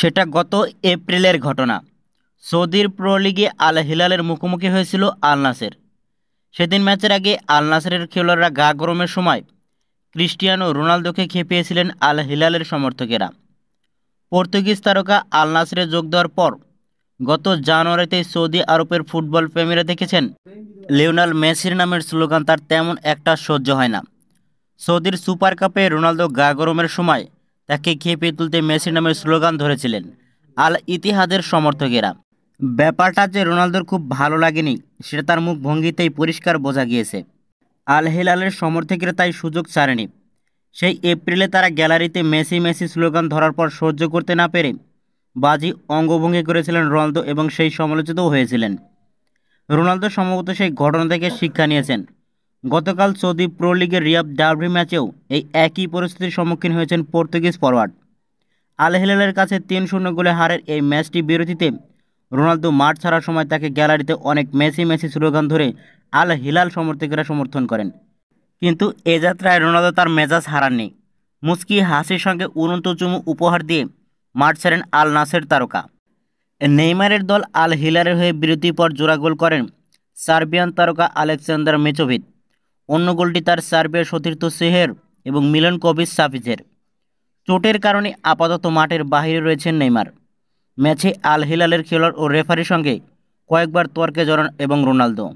সেটা গত এপ্রিলের ঘটনা সৌদির প্রো লিগে আল হিলালের মুখোমুখি হয়েছিল আল নাসের সেদিন ম্যাচের আগে আল নাসের খেলোয়াড়রা গা গরমের সময় ক্রিস্টিয়ানো রোনালদোকে খেপিয়েছিলেন আল হিলালের সমর্থকেরা পর্তুগিজ তারকা আল নাসরে যোগ দেওয়ার পর গত জানুয়ারিতে সৌদি আরবের ফুটবল প্রেমীরা দেখেছেন লিওনাল মেসির নামের স্লোগান তার তেমন একটা সহ্য হয় না সৌদির সুপার কাপে রোনালদো গা গরমের সময় তাকে পেয়ে তুলতে মেসি নামের স্লোগান ধরেছিলেন আল ইতিহাদের সমর্থকেরা ব্যাপারটা যে রোনালদোর খুব ভালো লাগেনি সেটা তার মুখ ভঙ্গিতেই পরিষ্কার বোঝা গিয়েছে আল হেলালের সমর্থকেরা তাই সুযোগ ছাড়েনি সেই এপ্রিলে তারা গ্যালারিতে মেসি মেসি স্লোগান ধরার পর সহ্য করতে না পেরে বাজি অঙ্গভঙ্গি করেছিলেন রোনালদো এবং সেই সমালোচিতও হয়েছিলেন রোনালদো সম্ভবত সেই ঘটনা থেকে শিক্ষা নিয়েছেন গতকাল সৌদি প্রো লিগের রিয়াব ডার্ভি ম্যাচেও এই একই পরিস্থিতির সম্মুখীন হয়েছেন পর্তুগিজ ফরওয়ার্ড আল হেলালের কাছে তিন শূন্য গোলে হারের এই ম্যাচটি বিরতিতে রোনালদো মাঠ ছাড়ার সময় তাকে গ্যালারিতে অনেক মেসি মেসি স্লোগান ধরে আল হিলাল সমর্থকেরা সমর্থন করেন কিন্তু এ যাত্রায় রোনালদো তার মেজাজ হারাননি মুস্কি হাসির সঙ্গে উনন্ত চুমু উপহার দিয়ে মাঠ ছাড়েন আল নাসের তারকা নেইমারের দল আল হিলারের হয়ে বিরতির পর জোড়া গোল করেন সার্বিয়ান তারকা আলেকজান্ডার মেচোভিদ অন্য গোলটি তার সার্বিয়া সতীর্থ সেহের এবং মিলন কবিস সাফিজের চোটের কারণে আপাতত মাঠের বাহিরে রয়েছেন নেইমার ম্যাচে আল হিলালের খেলোয়াড় ও রেফারির সঙ্গে কয়েকবার তর্কে জড়ান এবং রোনালদো